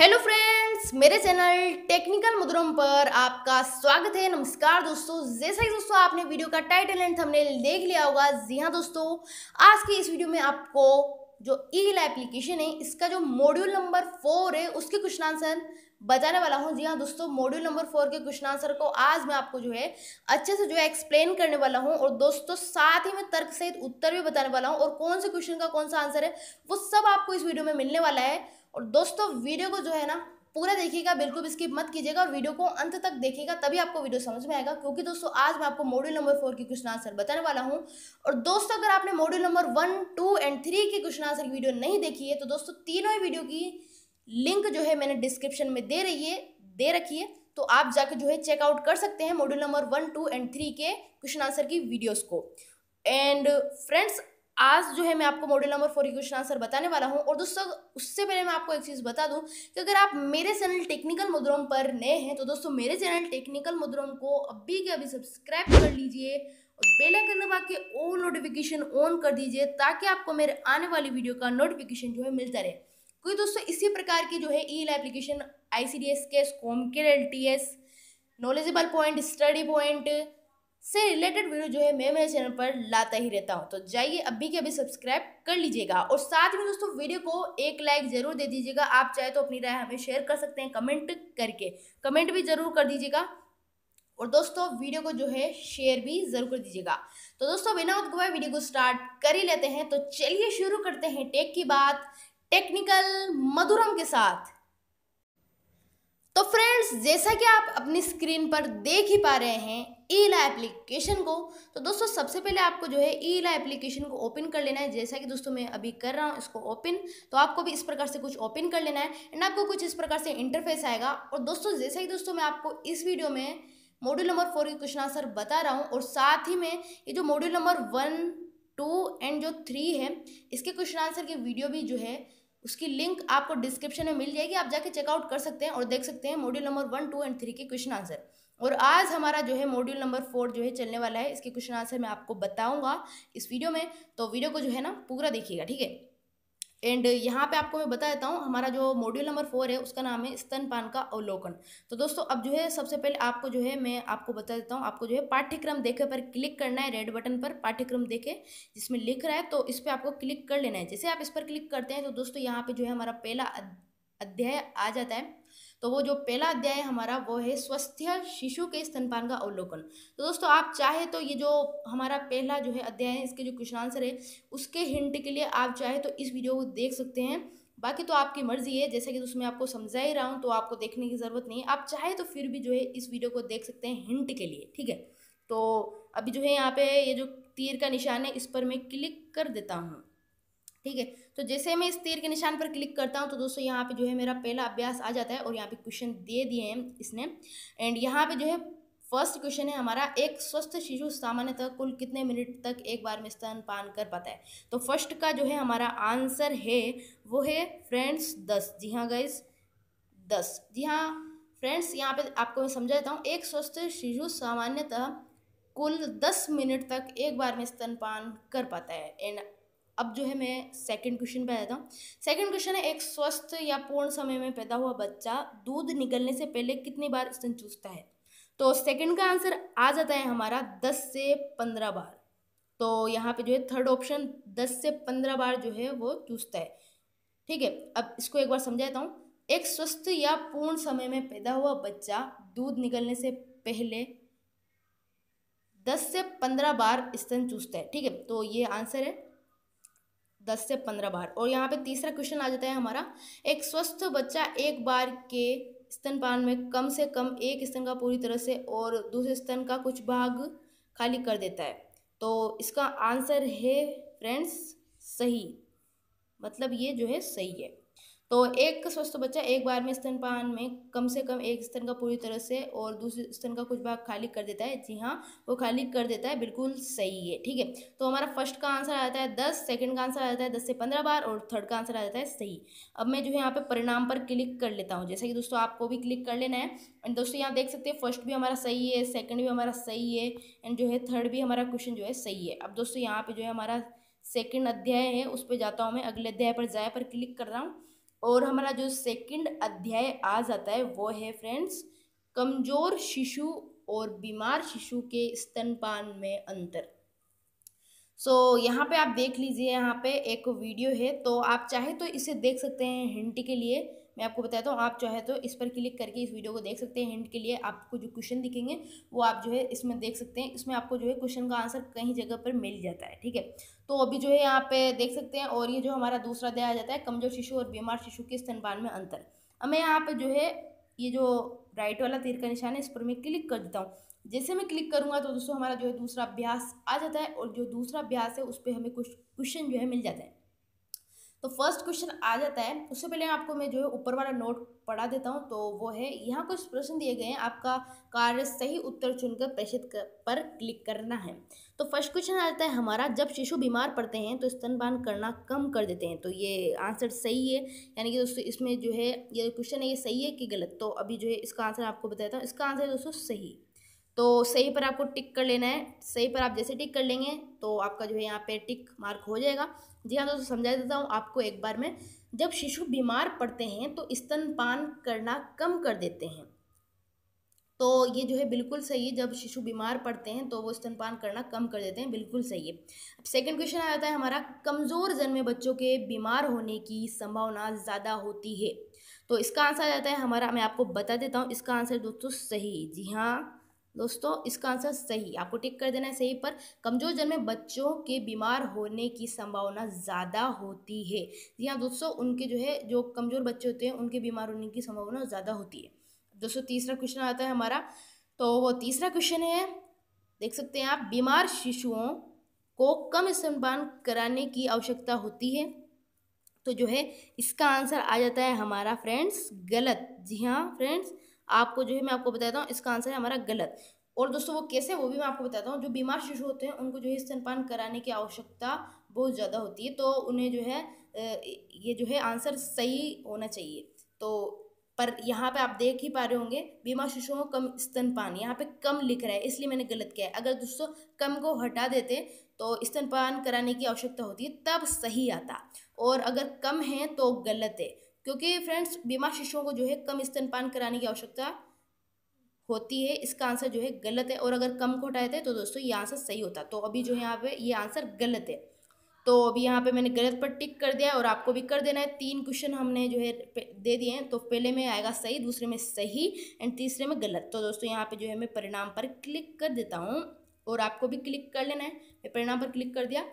hello friends मेरे channel technical Mudram पर आपका स्वागत है नमस्कार दोस्तों जैसा कि दोस्तों आपने वीडियो का टाइटल एंड थंबनेल देख लिया होगा जी हाँ दोस्तों आज की इस वीडियो में आपको जो ईगल एप्लीकेशन है इसका जो मॉड्यूल नंबर फोर है उसके क्वेश्चन आंसर बताने वाला हूँ जी हाँ दोस्तों मॉड्यूल नंबर फोर के क्वेश्चन आंसर को आज मैं आपको जो है अच्छे से जो है एक्सप्लेन करने वाला हूँ और दोस्तों साथ ही मैं तर्क सहित उत्तर भी बताने वाला हूँ और कौन से क्वेश्चन का कौन सा आंसर है वो सब आपको इस वीडियो में मिलने वाला है और दोस्तों वीडियो को जो है ना पूरा देखिएगा बिल्कुल स्किप मत कीजिएगा और वीडियो को अंत तक देखिएगा तभी आपको वीडियो समझ में आएगा क्योंकि दोस्तों आज मैं आपको मॉड्यूल नंबर फोर के क्वेश्चन आंसर बताने वाला हूँ और दोस्तों अगर आपने module number one two and three के क्वेश्चन आंसर की वीडियो नहीं देखी है तो दोस्तों तीनों ही वीडियो की लिंक जो है मैंने डिस्क्रिप्शन में दे रही है दे रखी है तो आप जाके जो है चेकआउट कर सकते हैं module number one two and three के क्वेश्चन आंसर की वीडियोस को एंड फ्रेंड्स आज जो है मैं आपको module number four question answer बताने वाला हूँ और दोस्तों उससे पहले मैं आपको एक चीज़ बता दूँ कि अगर आप मेरे चैनल टेक्निकल मुद्रोम पर नए हैं तो दोस्तों मेरे चैनल टेक्निकल मुद्रोम को अभी के अभी सब्सक्राइब कर लीजिए और बेल आइकन दबा के ऑल नोटिफिकेशन ऑन कर दीजिए ताकि आपको मेरे आने वाली वीडियो का नोटिफिकेशन जो है मिलता रहे क्योंकि दोस्तों इसी प्रकार की जो है E application I C D S के स्कोम के L T S knowledgeable point study point से रिलेटेड वीडियो जो है मैं मेरे चैनल पर लाता ही रहता हूँ तो जाइए अभी के अभी सब्सक्राइब कर लीजिएगा और साथ में दोस्तों वीडियो को एक लाइक ज़रूर दे दीजिएगा आप चाहे तो अपनी राय हमें शेयर कर सकते हैं कमेंट करके कमेंट भी ज़रूर कर दीजिएगा और दोस्तों वीडियो को जो है शेयर भी ज़रूर कर दीजिएगा तो दोस्तों बिना गवाए वीडियो को स्टार्ट कर ही लेते हैं तो चलिए शुरू करते हैं टेक की बात टेक्निकल मधुरम के साथ तो फ्रेंड्स जैसा कि आप अपनी स्क्रीन पर देख ही पा रहे हैं ईला एप्लीकेशन को तो दोस्तों सबसे पहले आपको जो है ईला एप्लीकेशन को ओपन कर लेना है जैसा कि दोस्तों मैं अभी कर रहा हूँ इसको ओपन तो आपको भी इस प्रकार से कुछ ओपन कर लेना है एंड आपको कुछ इस प्रकार से इंटरफेस आएगा और दोस्तों जैसा कि दोस्तों मैं आपको इस वीडियो में मॉड्यूल नंबर फोर के क्वेश्चन आंसर बता रहा हूँ और साथ ही में ये जो module number one two and जो थ्री है इसके क्वेश्चन आंसर की वीडियो भी जो है उसकी लिंक आपको डिस्क्रिप्शन में मिल जाएगी आप जाके चेकआउट कर सकते हैं और देख सकते हैं module number one two and three के क्वेश्चन आंसर और आज हमारा जो है मॉड्यूल नंबर फोर जो है चलने वाला है इसके क्वेश्चन आंसर मैं आपको बताऊंगा इस वीडियो में तो वीडियो को जो है ना पूरा देखिएगा ठीक है एंड यहाँ पे आपको मैं बता देता हूँ हमारा जो मॉड्यूल नंबर फोर है उसका नाम है स्तनपान का अवलोकन तो दोस्तों अब जो है सबसे पहले आपको जो है मैं आपको बता देता हूँ आपको जो है पाठ्यक्रम देखे पर क्लिक करना है रेड बटन पर पाठ्यक्रम देखे जिसमें लिख रहा है तो इस पर आपको क्लिक कर लेना है जैसे आप इस पर क्लिक करते हैं तो दोस्तों यहाँ पर जो है हमारा पहला अध्याय आ जाता है तो वो जो पहला अध्याय हमारा वो है स्वस्थ शिशु के स्तनपान का अवलोकन तो दोस्तों आप चाहे तो ये जो हमारा पहला जो है अध्याय है इसके जो क्वेश्चन आंसर है उसके हिंट के लिए आप चाहे तो इस वीडियो को देख सकते हैं बाकी तो आपकी मर्ज़ी है जैसे कि उसमें आपको समझा ही रहा हूँ तो आपको देखने की ज़रूरत नहीं है आप चाहे तो फिर भी जो है इस वीडियो को देख सकते हैं हिंट के लिए ठीक है तो अभी जो है यहाँ पे ये जो तीर का निशान है इस पर मैं क्लिक कर देता हूँ ठीक है तो जैसे मैं इस तीर के निशान पर क्लिक करता हूँ तो दोस्तों यहाँ पे जो है मेरा पहला अभ्यास आ जाता है और यहाँ पे क्वेश्चन दे दिए हैं इसने एंड यहाँ पे जो है फर्स्ट क्वेश्चन है हमारा एक स्वस्थ शिशु सामान्यतः कुल कितने मिनट तक एक बार में स्तनपान कर पाता है तो फर्स्ट का जो है हमारा आंसर है वो है फ्रेंड्स दस जी हाँ गाइज दस जी हाँ फ्रेंड्स यहाँ पे आपको मैं समझा देता हूँ एक स्वस्थ शिशु सामान्यतः कुल दस मिनट तक एक बार में स्तनपान कर पाता है एंड अब जो है मैं सेकंड क्वेश्चन पे जाता हूँ सेकंड क्वेश्चन है एक स्वस्थ या पूर्ण समय में पैदा हुआ बच्चा दूध निकलने से पहले कितनी बार स्तन चूसता है तो सेकंड का आंसर आ जाता है हमारा दस से पंद्रह बार तो यहाँ पे जो है थर्ड ऑप्शन दस से पंद्रह बार जो है वो चूसता है ठीक है अब इसको एक बार समझाता हूँ एक स्वस्थ या पूर्ण समय में पैदा हुआ बच्चा दूध निकलने से पहले दस से पंद्रह बार स्तन चूसता है ठीक है तो ये आंसर है दस से पंद्रह बार और यहाँ पे तीसरा क्वेश्चन आ जाता है हमारा एक स्वस्थ बच्चा एक बार के स्तनपान में कम से कम एक स्तन का पूरी तरह से और दूसरे स्तन का कुछ भाग खाली कर देता है तो इसका आंसर है फ्रेंड्स सही मतलब ये जो है सही है तो एक स्वस्थ बच्चा एक बार में स्तनपान में कम से कम एक स्तन का पूरी तरह से और दूसरे स्तन का कुछ भाग खाली कर देता है जी हाँ वो खाली कर देता है बिल्कुल सही है ठीक है तो हमारा फर्स्ट का आंसर आ जाता है दस सेकंड का आंसर आ जाता है दस से पंद्रह बार और थर्ड का आंसर आ जाता है सही अब मैं जो है यहाँ पर परिणाम पर क्लिक कर लेता हूँ जैसे कि दोस्तों आपको भी क्लिक कर लेना है एंड दोस्तों यहाँ देख सकते हैं फर्स्ट भी हमारा सही है सेकेंड भी हमारा सही है एंड जो है थर्ड भी हमारा क्वेश्चन जो है सही है अब दोस्तों यहाँ पर जो है हमारा सेकेंड अध्याय है उस पर जाता हूँ मैं अगले अध्याय पर जाए पर क्लिक कर रहा हूँ और हमारा जो सेकंड अध्याय आ जाता है वो है फ्रेंड्स कमज़ोर शिशु और बीमार शिशु के स्तनपान में अंतर सो so, यहाँ पे आप देख लीजिए यहाँ पे एक वीडियो है तो आप चाहे तो इसे देख सकते हैं हिंट के लिए मैं आपको बताता हूँ तो आप जो है तो इस पर क्लिक करके इस वीडियो को देख सकते हैं हिंट के लिए आपको जो क्वेश्चन दिखेंगे वो आप जो है इसमें देख सकते हैं इसमें आपको जो है क्वेश्चन का आंसर कहीं जगह पर मिल जाता है ठीक है तो अभी जो है यहाँ पे देख सकते हैं और ये जो हमारा दूसरा दिया जाता है कमजोर शिशु और बीमार शिशु के स्तनपान में अंतर हमें यहाँ पर जो है ये जो राइट वाला तीर का निशान है इस पर मैं क्लिक कर देता हूँ जैसे मैं क्लिक करूँगा तो दोस्तों हमारा जो है दूसरा अभ्यास आ जाता है और जो दूसरा अभ्यास है उस पर हमें कुछ क्वेश्चन जो है मिल जाता है तो फर्स्ट क्वेश्चन आ जाता है उससे पहले आपको मैं जो है ऊपर वाला नोट पढ़ा देता हूँ तो वो है यहाँ कुछ प्रश्न दिए गए हैं आपका कार्य सही उत्तर चुनकर प्रेषित कर, पर क्लिक करना है तो फर्स्ट क्वेश्चन आ जाता है हमारा जब शिशु बीमार पड़ते हैं तो स्तनपान करना कम कर देते हैं तो ये आंसर सही है यानी कि दोस्तों इसमें जो है ये क्वेश्चन है ये सही है कि गलत तो अभी जो है इसका आंसर आपको बताता हूँ इसका आंसर है दोस्तों सही तो सही पर आपको टिक कर लेना है सही पर आप जैसे टिक कर लेंगे तो आपका जो है यहाँ पे टिक मार्क हो जाएगा जी हाँ दोस्तों समझा देता हूँ आपको एक बार में जब शिशु बीमार पड़ते हैं तो स्तनपान करना कम कर देते हैं तो ये जो है बिल्कुल सही है जब शिशु बीमार पड़ते हैं तो वो स्तनपान करना कम कर देते हैं बिल्कुल सही है अब सेकेंड क्वेश्चन आ जाता है हमारा कमज़ोर जन्मे बच्चों के बीमार होने की संभावना ज़्यादा होती है तो इसका आंसर आ जाता है हमारा मैं आपको बता देता हूँ इसका आंसर दोस्तों सही जी हाँ दोस्तों इसका आंसर सही आपको टिक कर देना है सही पर कमजोर जन्मे बच्चों के बीमार होने की संभावना ज़्यादा होती है जी हाँ दोस्तों उनके जो है जो कमज़ोर बच्चे होते हैं उनके बीमार होने की संभावना ज़्यादा होती है दोस्तों तीसरा क्वेश्चन आता है हमारा तो वो तीसरा क्वेश्चन है देख सकते हैं आप बीमार शिशुओं को कम स्तनपान कराने की आवश्यकता होती है तो जो है इसका आंसर आ जाता है हमारा फ्रेंड्स गलत जी हाँ फ्रेंड्स आपको जो है मैं आपको बताता हूँ इसका आंसर है हमारा गलत और दोस्तों वो कैसे वो भी मैं आपको बताता हूँ जो बीमार शिशु होते हैं उनको जो है स्तनपान कराने की आवश्यकता बहुत ज़्यादा होती है तो उन्हें जो है ये जो है आंसर सही होना चाहिए तो पर यहाँ पे आप देख ही पा रहे होंगे बीमार शिशुओं कम स्तनपान यहाँ पे कम लिख रहा है इसलिए मैंने गलत किया है अगर दोस्तों कम को हटा देते तो स्तनपान कराने की आवश्यकता होती है तब सही आता और अगर कम है तो गलत है क्योंकि फ्रेंड्स बीमार शिशुओं को जो है कम स्तनपान कराने की आवश्यकता होती है इसका आंसर जो है गलत है और अगर कम को हटाए थे तो दोस्तों ये आंसर सही होता तो अभी जो है यहाँ पे ये आंसर गलत है तो अभी यहाँ पे मैंने गलत पर टिक कर दिया और आपको भी कर देना है तीन क्वेश्चन हमने जो है दे दिए हैं तो पहले में आएगा सही दूसरे में सही एंड तीसरे में गलत तो दोस्तों यहाँ पे जो है मैं परिणाम पर क्लिक कर देता हूँ और आपको भी क्लिक कर लेना है मैं परिणाम पर क्लिक कर दिया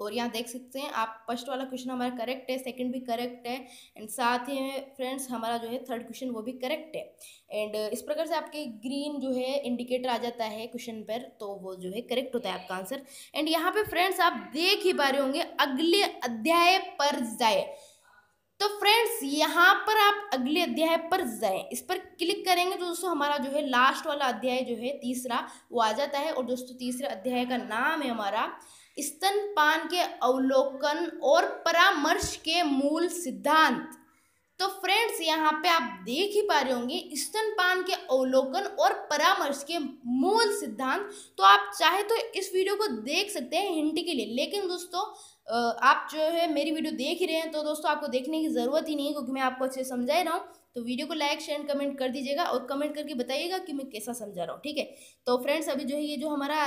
और यहाँ देख सकते हैं आप फर्स्ट वाला क्वेश्चन हमारा करेक्ट है सेकंड भी करेक्ट है एंड साथ ही फ्रेंड्स हमारा जो है थर्ड क्वेश्चन वो भी करेक्ट है एंड इस प्रकार से आपके ग्रीन जो है इंडिकेटर आ जाता है क्वेश्चन पर तो वो जो है करेक्ट होता है आपका आंसर एंड यहाँ पे फ्रेंड्स आप देख ही पा रहे होंगे अगले अध्याय पर जाए तो फ्रेंड्स यहाँ पर आप अगले अध्याय पर जाएं इस पर क्लिक करेंगे तो दोस्तों हमारा जो है लास्ट वाला अध्याय जो है तीसरा वो आ जाता है और दोस्तों तीसरे अध्याय का नाम है हमारा स्तनपान के अवलोकन और परामर्श के मूल सिद्धांत तो फ्रेंड्स यहाँ पे आप देख ही पा रहे होंगे स्तनपान के अवलोकन और परामर्श के मूल सिद्धांत तो आप चाहे तो इस वीडियो को देख सकते हैं हिंट के लिए लेकिन दोस्तों आप जो है मेरी वीडियो देख ही रहे हैं तो दोस्तों आपको देखने की ज़रूरत ही नहीं क्योंकि मैं आपको अच्छे समझा ही रहा हूँ तो वीडियो को लाइक शेयर कमेंट कर दीजिएगा और कमेंट करके बताइएगा कि मैं कैसा समझा रहा हूँ ठीक है तो फ्रेंड्स अभी जो है ये जो हमारा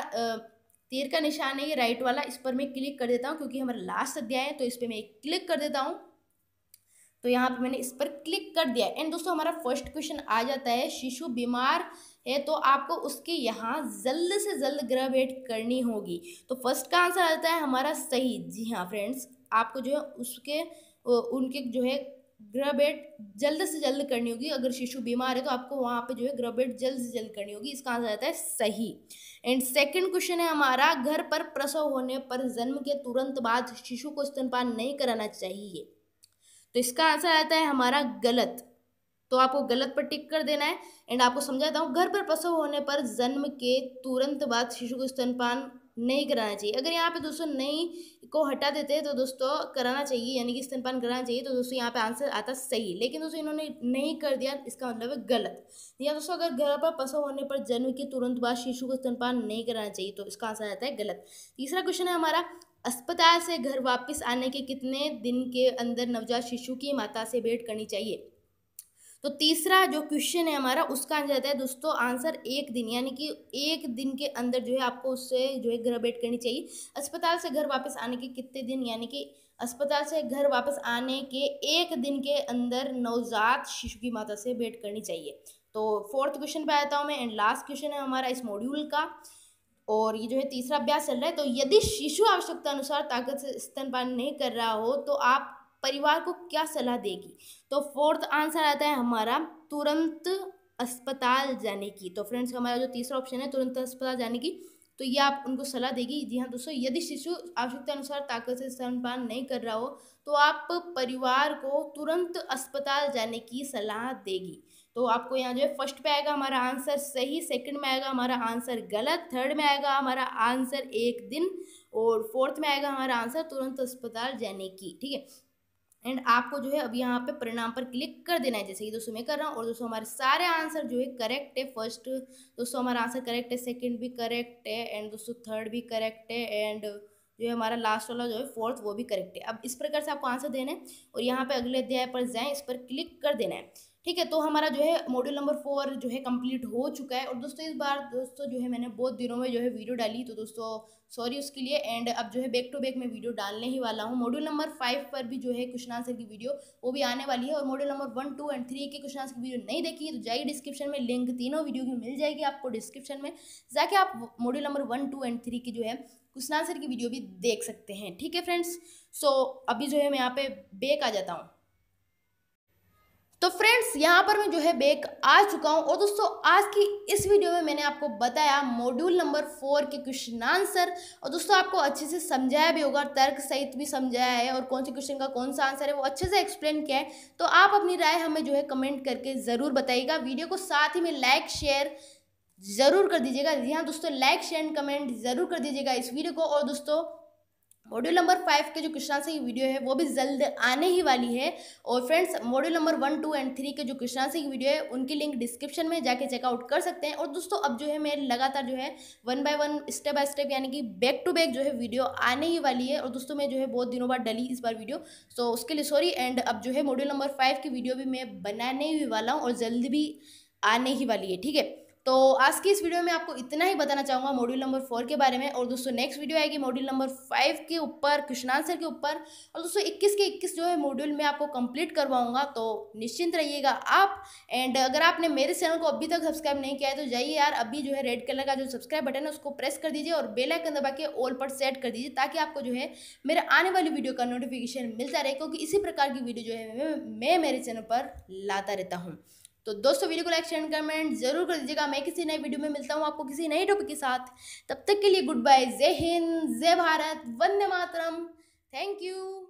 तीर का निशान है ये राइट वाला इस पर मैं क्लिक कर देता हूँ क्योंकि हमारा लास्ट अध्याय है तो इस पर मैं क्लिक कर देता हूँ तो यहाँ पे मैंने इस पर क्लिक कर दिया एंड दोस्तों हमारा फर्स्ट क्वेश्चन आ जाता है शिशु बीमार है तो आपको उसके यहाँ जल्द से जल्द ग्रह भेंट करनी होगी तो फर्स्ट का आंसर आता है हमारा सही जी हाँ फ्रेंड्स आपको जो है उसके उनके जो है ग्रह जल्द से जल्द करनी होगी अगर शिशु बीमार है तो आपको वहाँ पे जो है ग्रह जल्द से जल्द करनी होगी इसका आंसर आता है सही एंड सेकंड क्वेश्चन है हमारा घर पर प्रसव होने पर जन्म के तुरंत बाद शिशु को स्तनपान नहीं कराना चाहिए तो इसका आंसर आता है हमारा गलत तो आपको गलत पर टिक कर देना है एंड आपको समझाता हूँ घर पर प्रसव होने पर जन्म के तुरंत बाद शिशु को स्तनपान नहीं कराना चाहिए अगर यहाँ पे दोस्तों नहीं को हटा देते तो दोस्तों कराना चाहिए यानी कि स्तनपान कराना चाहिए तो दोस्तों यहाँ पे आंसर आता सही लेकिन दोस्तों इन्होंने नहीं कर दिया इसका मतलब है गलत या दोस्तों अगर घर पर पसव होने पर जन्म के तुरंत बाद शिशु को स्तनपान नहीं कराना चाहिए तो इसका आंसर आता है गलत तीसरा क्वेश्चन है हमारा अस्पताल से घर वापस आने के कितने दिन के अंदर नवजात शिशु की माता से भेंट करनी चाहिए तो तीसरा जो क्वेश्चन है हमारा उसका आंसर आता है दोस्तों आंसर एक दिन यानी कि एक दिन के अंदर जो है आपको उससे जो है ग्रेजुएट करनी चाहिए अस्पताल से घर वापस आने के कितने दिन यानी कि अस्पताल से घर वापस आने के एक दिन के अंदर नवजात शिशु की माता से भेंट करनी चाहिए तो फोर्थ क्वेश्चन पे आता हूँ मैं एंड लास्ट क्वेश्चन है हमारा इस मॉड्यूल का और ये जो है तीसरा अभ्यास चल रहा है तो यदि शिशु आवश्यकता अनुसार ताकत से स्तनपान नहीं कर रहा हो तो आप परिवार को क्या सलाह देगी तो फोर्थ आंसर आता है हमारा तुरंत अस्पताल जाने की तो फ्रेंड्स हमारा जो तीसरा ऑप्शन है तुरंत अस्पताल जाने की तो ये आप उनको सलाह देगी जी हाँ दोस्तों यदि शिशु आवश्यकता अनुसार ताकत से स्तनपान नहीं कर रहा हो तो आप परिवार को तुरंत अस्पताल जाने की सलाह देगी तो आपको यहाँ जो है फर्स्ट पे आएगा हमारा आंसर सही सेकंड में आएगा हमारा आंसर गलत थर्ड में आएगा हमारा आंसर एक दिन और फोर्थ में आएगा हमारा आंसर तुरंत अस्पताल जाने की ठीक है एंड आपको जो है अभी यहाँ पे परिणाम पर क्लिक कर देना है जैसे कि दोस्तों मैं कर रहा हूँ और दोस्तों हमारे सारे आंसर जो है करेक्ट है फर्स्ट दोस्तों हमारा आंसर करेक्ट है सेकंड भी करेक्ट है एंड दोस्तों थर्ड भी करेक्ट है एंड जो है हमारा लास्ट वाला जो है फोर्थ वो भी करेक्ट है अब इस प्रकार से आपको आंसर देना है और यहाँ पे अगले अध्याय पर जाएँ इस पर क्लिक कर देना है ठीक है तो हमारा जो है मॉड्यूल नंबर फोर जो है कंप्लीट हो चुका है और दोस्तों इस बार दोस्तों जो है मैंने बहुत दिनों में जो है वीडियो डाली तो दोस्तों सॉरी उसके लिए एंड अब जो है बैक टू बैक मैं वीडियो डालने ही वाला हूँ मॉड्यूल नंबर फाइव पर भी जो है क्वेश्चन आंसर की वीडियो वो भी आने वाली है और module number one two and three के क्वेश्चन आंसर की वीडियो नहीं देखी है तो जाइए डिस्क्रिप्शन में लिंक तीनों वीडियो की मिल जाएगी आपको डिस्क्रिप्शन में जाके आप module number one two and three की जो है क्वेश्चन आंसर की वीडियो भी देख सकते हैं ठीक है फ्रेंड्स सो अभी जो है मैं यहाँ पे बैक आ जाता हूँ तो फ्रेंड्स यहाँ पर मैं जो है बैक आ चुका हूँ और दोस्तों आज की इस वीडियो में मैंने आपको बताया मॉड्यूल नंबर फोर के क्वेश्चन आंसर और दोस्तों आपको अच्छे से समझाया भी होगा तर्क सहित भी समझाया है और कौन से क्वेश्चन का कौन सा आंसर है वो अच्छे से एक्सप्लेन किया है तो आप अपनी राय हमें जो है कमेंट करके ज़रूर बताइएगा वीडियो को साथ ही में लाइक शेयर ज़रूर कर दीजिएगा जी हाँ दोस्तों लाइक शेयर एंड कमेंट ज़रूर कर दीजिएगा इस वीडियो को और दोस्तों मॉड्यूल नंबर फाइव के जो कृष्णा से वीडियो है वो भी जल्द आने ही वाली है और friends module number one two and three के जो कृष्णा से वीडियो है उनकी लिंक डिस्क्रिप्शन में जाके चेकआउट कर सकते हैं और दोस्तों अब जो है मैं लगातार जो है one by one step by step यानी कि बैक टू बैक जो है वीडियो आने ही वाली है और दोस्तों मैं जो है बहुत दिनों बाद डली इस बार वीडियो सो उसके लिए सॉरी एंड अब जो है मॉड्यूल नंबर फाइव की वीडियो भी मैं बनाने ही वाला हूँ और जल्द भी आने ही वाली है ठीक है तो आज की इस वीडियो में आपको इतना ही बताना चाहूँगा मॉड्यूल नंबर फोर के बारे में और दोस्तों नेक्स्ट वीडियो आएगी मॉड्यूल नंबर फाइव के ऊपर क्वेश्चन आंसर के ऊपर और दोस्तों इक्कीस के इक्कीस जो है मॉड्यूल में आपको कंप्लीट करवाऊंगा तो निश्चिंत रहिएगा आप एंड अगर आपने मेरे चैनल को अभी तक सब्सक्राइब नहीं किया है तो जाइए यार अभी जो है रेड कलर का जो सब्सक्राइब बटन है उसको प्रेस कर दीजिए और बेलाइकन दबा के ऑल पर सेट कर दीजिए ताकि आपको जो है मेरे आने वाली वीडियो का नोटिफिकेशन मिलता रहे क्योंकि इसी प्रकार की वीडियो जो है मैं मेरे चैनल पर लाता रहता हूँ तो दोस्तों वीडियो को लाइक शेयर कमेंट जरूर कर दीजिएगा मैं किसी नई वीडियो में मिलता हूँ आपको किसी नई टॉपिक के साथ तब तक के लिए गुड बाय जय हिंद जय भारत वंदे मातरम थैंक यू